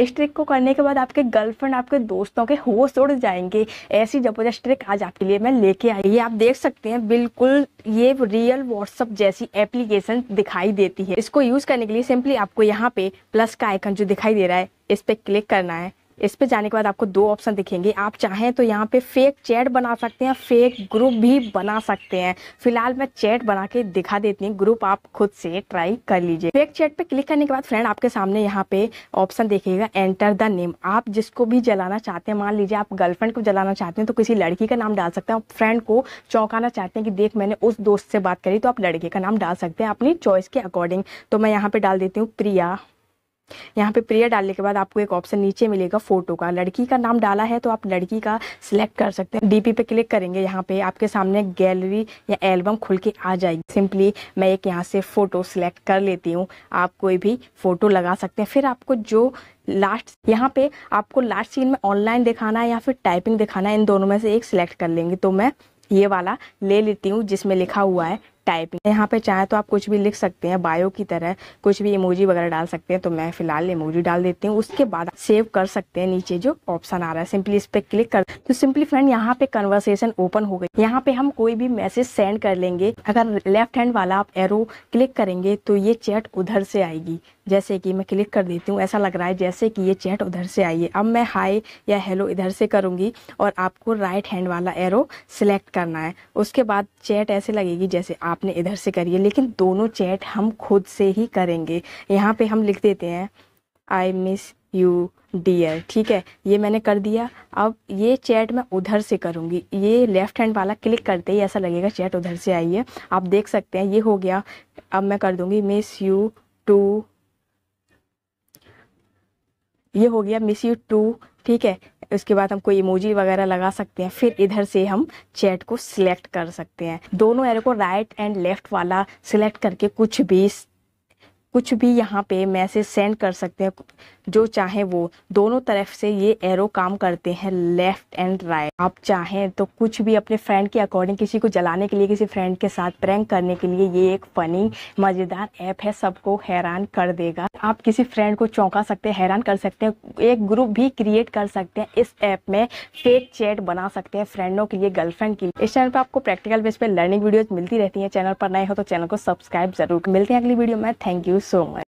इस ट्रिक को करने के बाद आपके गर्लफ्रेंड आपके दोस्तों के होश उड़ जाएंगे ऐसी ज़बरदस्त ट्रिक आज आपके लिए मैं लेके आई ये आप देख सकते हैं बिल्कुल ये रियल व्हाट्सअप जैसी एप्लीकेशन दिखाई देती है इसको यूज़ करने के लिए सिंपली आपको यहाँ पे प्लस का आइकन जो दिखाई दे रहा है इस पे क्लिक करना है इस पे जाने के बाद आपको दो ऑप्शन दिखेंगे आप चाहें तो यहाँ पे फेक चैट बना सकते हैं फेक ग्रुप भी बना सकते हैं फिलहाल मैं चैट बना के दिखा देती हूँ ग्रुप आप खुद से ट्राई कर लीजिए फेक चैट पे क्लिक करने के बाद फ्रेंड आपके सामने यहाँ पे ऑप्शन देखिएगा एंटर द नेम आप जिसको भी जलाना चाहते हैं मान लीजिए आप गर्लफ्रेंड को जलाना चाहते हैं तो किसी लड़की का नाम डाल सकते हैं फ्रेंड को चौंकाना चाहते हैं कि देख मैंने उस दोस्त से बात करी तो आप लड़के का नाम डाल सकते हैं अपनी चॉइस के अकॉर्डिंग तो मैं यहाँ पे डाल देती हूँ प्रिया यहाँ पे प्रिया डालने के बाद आपको एक ऑप्शन नीचे मिलेगा फोटो का लड़की का नाम डाला है तो आप लड़की का सिलेक्ट कर सकते हैं डीपी पे क्लिक करेंगे यहाँ पे आपके सामने गैलरी या एल्बम खुल के आ जाएगी सिंपली मैं एक यहाँ से फोटो सिलेक्ट कर लेती हूँ आप कोई भी फोटो लगा सकते हैं फिर आपको जो लास्ट यहाँ पे आपको लास्ट सीन में ऑनलाइन दिखाना है या फिर टाइपिंग दिखाना है इन दोनों में से एक सिलेक्ट कर लेंगे तो मैं ये वाला ले लेती हूँ जिसमें लिखा हुआ है टाइपिंग यहाँ पे चाहे तो आप कुछ भी लिख सकते हैं बायो की तरह कुछ भी इमोजी वगैरह डाल सकते हैं तो मैं फिलहाल इमोजी डाल देती हूँ उसके बाद सेव कर सकते हैं नीचे जो ऑप्शन आ रहा है सिंपली इस पे क्लिक कर तो सिंपली फ्रेंड यहाँ पे कन्वर्सेशन ओपन हो गई यहाँ पे हम कोई भी मैसेज सेंड कर लेंगे अगर लेफ्ट हैंड वाला आप एरो क्लिक करेंगे तो ये चैट उधर से आएगी जैसे कि मैं क्लिक कर देती हूँ ऐसा लग रहा है जैसे कि ये चैट उधर से आई है अब मैं हाय या हेलो इधर से करूँगी और आपको राइट हैंड वाला एरो सिलेक्ट करना है उसके बाद चैट ऐसे लगेगी जैसे आप आपने इधर से करिए लेकिन दोनों चैट हम खुद से ही करेंगे यहाँ पे हम लिख देते हैं आई मिस यू डियर ठीक है ये मैंने कर दिया अब ये चैट मैं उधर से करूँगी ये लेफ़्ट हैंड वाला क्लिक करते ही ऐसा लगेगा चैट उधर से आई है आप देख सकते हैं ये हो गया अब मैं कर दूँगी मिस यू टू ये हो गया मिस यू टू ठीक है उसके बाद हम कोई इमोजी वगैरह लगा सकते हैं फिर इधर से हम चैट को सिलेक्ट कर सकते हैं दोनों एरो को राइट एंड लेफ्ट वाला सिलेक्ट करके कुछ भी कुछ भी यहाँ पे मैसेज सेंड कर सकते हैं जो चाहे वो दोनों तरफ से ये एरो काम करते हैं लेफ्ट एंड राइट आप चाहें तो कुछ भी अपने फ्रेंड के अकॉर्डिंग किसी को जलाने के लिए किसी फ्रेंड के साथ प्रैंक करने के लिए ये एक फनी मज़ेदार ऐप है सबको हैरान कर देगा आप किसी फ्रेंड को चौंका सकते हैं हैरान कर सकते हैं एक ग्रुप भी क्रिएट कर सकते हैं इस ऐप में फेक चैट बना सकते हैं फ्रेंडों के लिए गर्लफ्रेंड के लिए इस चैनल पर आपको प्रैक्टिकल बेस पर लर्निंग वीडियोज़ मिलती रहती है चैनल पर नए हो तो चैनल को सब्सक्राइब जरूर मिलते हैं अगली वीडियो में थैंक यू ส่ง